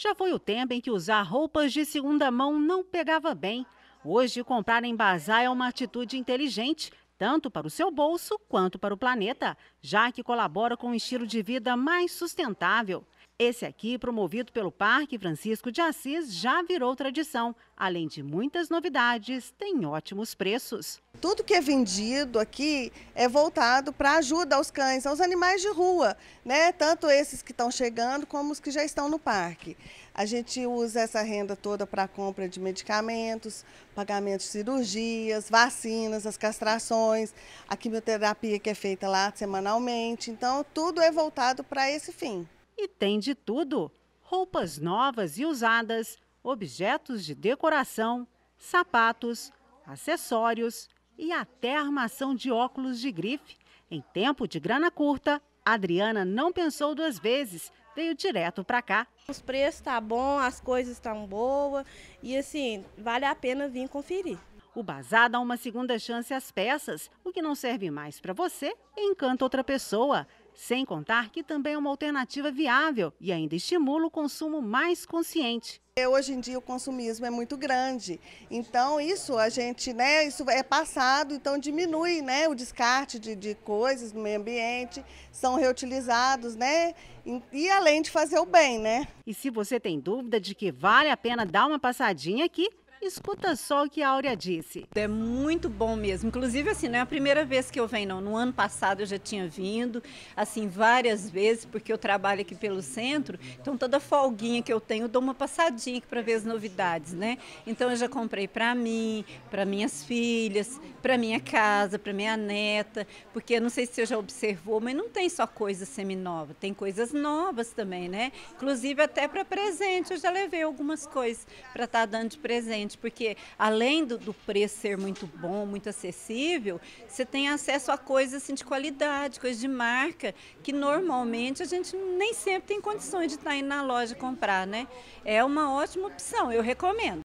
Já foi o tempo em que usar roupas de segunda mão não pegava bem. Hoje, comprar em bazar é uma atitude inteligente, tanto para o seu bolso quanto para o planeta, já que colabora com um estilo de vida mais sustentável. Esse aqui, promovido pelo Parque Francisco de Assis, já virou tradição. Além de muitas novidades, tem ótimos preços. Tudo que é vendido aqui é voltado para ajuda aos cães, aos animais de rua, né? Tanto esses que estão chegando como os que já estão no parque. A gente usa essa renda toda para compra de medicamentos, pagamento de cirurgias, vacinas, as castrações, a quimioterapia que é feita lá semanalmente. Então, tudo é voltado para esse fim. E tem de tudo: roupas novas e usadas, objetos de decoração, sapatos, acessórios e até armação de óculos de grife. Em tempo de grana curta, Adriana não pensou duas vezes, veio direto para cá. Os preços tá bom, as coisas estão boas e assim, vale a pena vir conferir. O bazar dá uma segunda chance às peças. O que não serve mais para você, encanta outra pessoa. Sem contar que também é uma alternativa viável e ainda estimula o consumo mais consciente. É, hoje em dia o consumismo é muito grande, então isso a gente, né, isso é passado, então diminui, né, o descarte de, de coisas no meio ambiente, são reutilizados, né, e, e além de fazer o bem, né. E se você tem dúvida de que vale a pena dar uma passadinha aqui, Escuta só o que a Áurea disse. É muito bom mesmo. Inclusive, assim, não é a primeira vez que eu venho, não. No ano passado eu já tinha vindo, assim, várias vezes, porque eu trabalho aqui pelo centro. Então, toda folguinha que eu tenho, eu dou uma passadinha para ver as novidades, né? Então, eu já comprei para mim, para minhas filhas, para minha casa, para minha neta, porque eu não sei se você já observou, mas não tem só coisa seminova, tem coisas novas também, né? Inclusive, até para presente, eu já levei algumas coisas para estar tá dando de presente porque além do, do preço ser muito bom, muito acessível, você tem acesso a coisas assim, de qualidade, coisas de marca, que normalmente a gente nem sempre tem condições de estar tá indo na loja comprar, né? É uma ótima opção, eu recomendo.